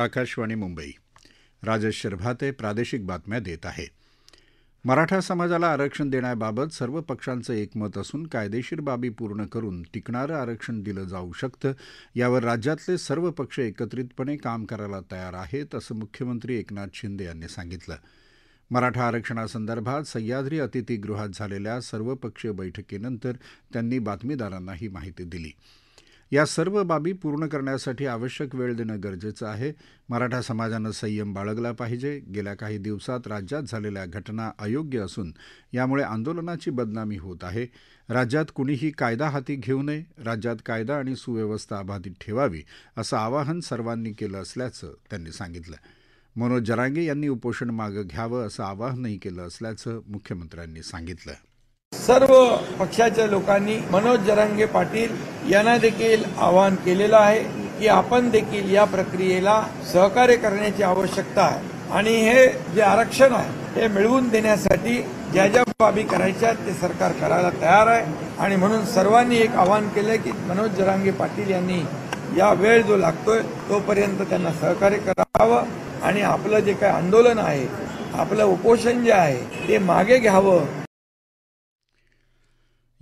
आकाशवाणी मुंबई राजेश शर्भाते प्रादेशिक बातम्या देत आहे मराठा समाजाला आरक्षण देण्याबाबत सर्व पक्षांचं एकमत असून कायदेशीर बाबी पूर्ण करून टिकणारं आरक्षण दिलं जाऊ शकतं यावर राज्यातले सर्व पक्ष एकत्रितपणे काम करायला तयार आहेत असं मुख्यमंत्री एकनाथ शिंदे यांनी सांगितलं मराठा आरक्षणासंदर्भात सह्याद्री अतिथीगृहात झालेल्या सर्वपक्षीय बैठकीनंतर त्यांनी बातमीदारांना ही माहिती दिली या सर्व बाबी पूर्ण करण्यासाठी आवश्यक वेळ देणं गरजेचं आहे मराठा समाजानं संयम बाळगला पाहिजे गेल्या काही दिवसात राज्यात झालेल्या घटना अयोग्य असून यामुळे आंदोलनाची बदनामी होत आहे राज्यात कुणीही कायदा हाती घेऊ नये राज्यात कायदा आणि सुव्यवस्था अबाधित ठेवावी असं आवाहन सर्वांनी केलं असल्याचं त्यांनी सांगितलं मनोज जरांगे यांनी उपोषण मागं घ्यावं असं आवाहनही केलं असल्याचं मुख्यमंत्र्यांनी सांगितलं सर्व पक्षाच्या लोकांनी मनोज जरांगे पाटील यांना देखील आवाहन केलेलं आहे की आपण देखील या प्रक्रियेला सहकार्य करण्याची आवश्यकता आहे आणि हे जे आरक्षण आहे हे मिळवून देण्यासाठी ज्या ज्या बाबी करायच्या ते सरकार करायला तयार आहे आणि म्हणून सर्वांनी एक आवाहन केलं की मनोज जरांगे पाटील यांनी या वेळ जो लागतोय तोपर्यंत त्यांना सहकार्य करावं आणि आपलं जे काही आंदोलन आहे आपलं उपोषण जे आहे ते मागे घ्यावं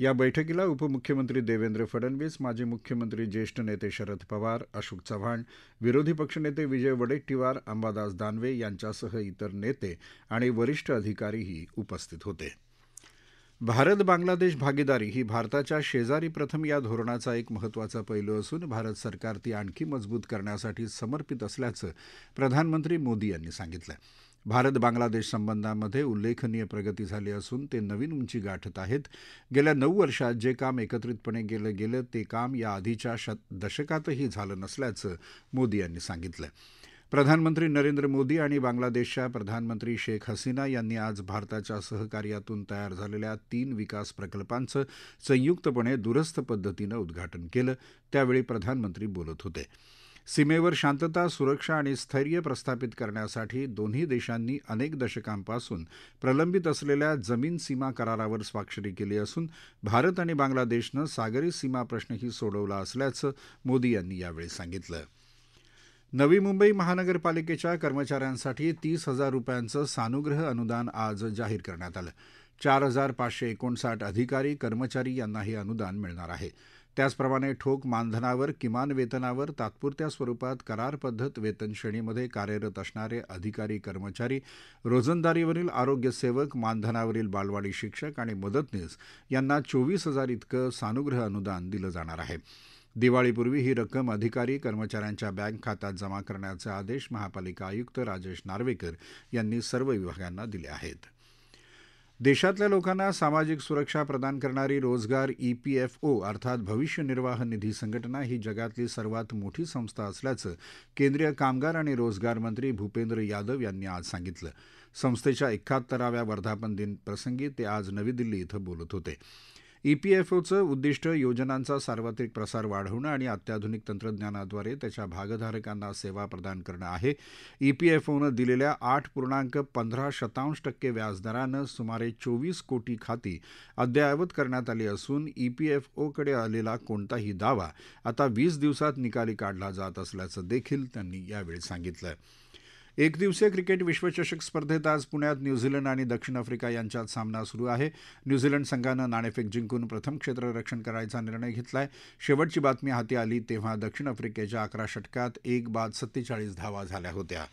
या बैठकीला उपमुख्यमंत्री देवेंद्र फडणवीस माजी मुख्यमंत्री ज्येष्ठ नेते शरद पवार अशोक चव्हाण विरोधी पक्षनेते विजय वडेट्टीवार अंबादास दानवे यांच्यासह इतर नेते आणि वरिष्ठ अधिकारीही उपस्थित होते भारत बांगलादेश भागीदारी ही भारताच्या शेजारी प्रथम या धोरणाचा एक महत्त्वाचा पैलू असून भारत सरकार ती आणखी मजबूत करण्यासाठी समर्पित असल्याचं प्रधानमंत्री मोदी यांनी सांगितलं भारत बांगलादेश संबंधांमध्ये उल्लेखनीय प्रगती झाली असून ते नवीन उंची गाठत आहेत गेल्या नऊ वर्षात जे काम एकत्रितपणे केलं गेलं ते काम या आधीच्या दशकातही झालं नसल्याचं मोदी यांनी सांगितलं प्रधानमंत्री नरेंद्र मोदी आणि बांगलादेशच्या प्रधानमंत्री शेख हसीना यांनी आज भारताच्या सहकार्यातून तयार झालेल्या तीन विकास प्रकल्पांचं संयुक्तपणे दुरस्थ पद्धतीनं उद्घाटन केलं त्यावेळी प्रधानमंत्री बोलत होते सीमेवर शांतता सुरक्षा आणि स्थैर्य प्रस्थापित करण्यासाठी दोन्ही देशांनी अनेक दशकांपासून प्रलंबित असलेल्या जमीन सीमा करारावर स्वाक्षरी केली असून भारत आणि बांगलादेशनं सागरी सीमा प्रश्नही सोडवला असल्याचं मोदी यांनी यावेळी सांगितलं नवी मुंबई महानगरपालिकेच्या कर्मचाऱ्यांसाठी तीस हजार रुपयांचं सानुग्रह अनुदान आज जाहीर करण्यात आलं चार हजार पाचशे एकोणसाठ अधिकारी कर्मचारी यांना हे अनुदान मिळणार आहे त्याचप्रमाणे ठोक मानधनावर किमान वेतनावर तात्पुरत्या स्वरुपात करार पद्धत वेतन श्रेणीमध्ये कार्यरत असणारे अधिकारी कर्मचारी रोजंदारीवरील आरोग्य सेवक मानधनावरील बालवाडी शिक्षक आणि मदतनीस यांना चोवीस हजार इतकं सानुग्रह अनुदान दिलं जाणार आहे दिवाळीपूर्वी ही रक्कम अधिकारी कर्मचाऱ्यांच्या बँक खात्यात जमा करण्याचे आदेश महापालिका आयुक्त राजेश नार्वेकर यांनी सर्व विभागांना दिले आहेत देशातल्या लोकांना सामाजिक सुरक्षा प्रदान करणारी रोजगार ईपीएफओ अर्थात भविष्य निर्वाह निधी संघटना ही जगातली सर्वात मोठी संस्था असल्याचं केंद्रीय कामगार आणि रोजगार मंत्री भूपेंद्र यादव यांनी आज सांगितलं संस्थेच्या एकाहत्तराव्या वर्धापन दिन प्रसंगी ते आज नवी दिल्ली इथं बोलत होते ईपीएफओचं उद्दिष्ट योजनांचा सार्वत्रिक प्रसार वाढवणं आणि अत्याधुनिक तंत्रज्ञानाद्वारे त्याच्या भागधारकांना सेवा प्रदान करणं आहे ईपीएफओनं दिलेल्या आठ पूर्णांक पंधरा शतांश टक्के व्याजदरानं सुमारे चोवीस कोटी खाती अद्ययावत करण्यात आली असून ईपीएफओकडे आलेला कोणताही दावा आता वीस दिवसात निकाली काढला जात असल्याचं देखील त्यांनी यावेळी सांगितलं एकदिवसीय क्रिकेट विश्वचषक स्पर्धेत आज पुण्यात न्यूझीलंड आणि दक्षिण आफ्रिका यांच्यात सामना सुरु आहे न्यूझीलंड संघानं नाणेफेक जिंकून प्रथम क्षेत्ररक्षण करायचा निर्णय घेतलाय शेवटची बातमी हाती आली तेव्हा दक्षिण आफ्रिकेच्या अकरा षटकात एक बाद सत्तेचाळीस धावा झाल्या होत्या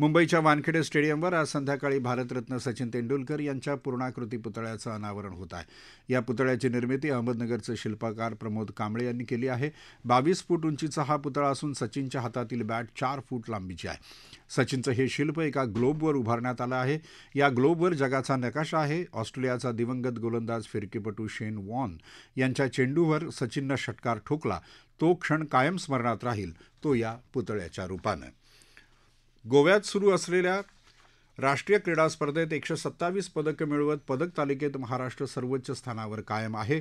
मुंबईच्या वानखेडे स्टेडियमवर आज संध्याकाळी भारतरत्न सचिन तेंडुलकर यांच्या पूर्णाकृती पुतळ्याचं अनावरण होत आहे या पुतळ्याची निर्मिती अहमदनगरचे शिल्पकार प्रमोद कांबळे यांनी केली आहे बावीस फूट उंचीचा हा पुतळा असून सचिनच्या हातातील बॅट चार फूट लांबीची आहे सचिनचं हे शिल्प एका ग्लोबवर उभारण्यात आलं आहे या ग्लोबवर जगाचा नकाशा आहे ऑस्ट्रेलियाचा दिवंगत गोलंदाज फिरकीपटू शेन वॉन यांच्या चेंडूवर सचिननं षटकार ठोकला तो क्षण कायम स्मरणात राहील तो या पुतळ्याच्या रूपानं गोव्यात सुरू असलेल्या राष्ट्रीय क्रीडा स्पर्धेत एकशे सत्तावीस पदकं मिळवत पदक तालिकेत महाराष्ट्र सर्वोच्च स्थानावर कायम आहे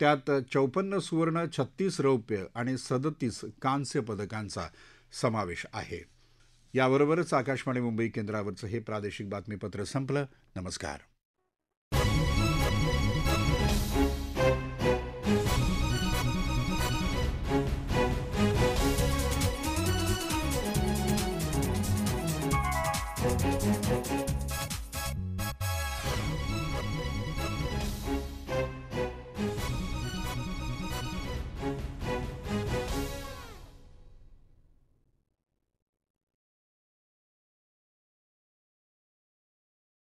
त्यात चौपन्न सुवर्ण छत्तीस रौप्य आणि सदतीस कांस्य पदकांचा समावेश आहे याबरोबरच आकाशवाणी मुंबई केंद्रावरचं हे प्रादेशिक बातमीपत्र संपलं नमस्कार Música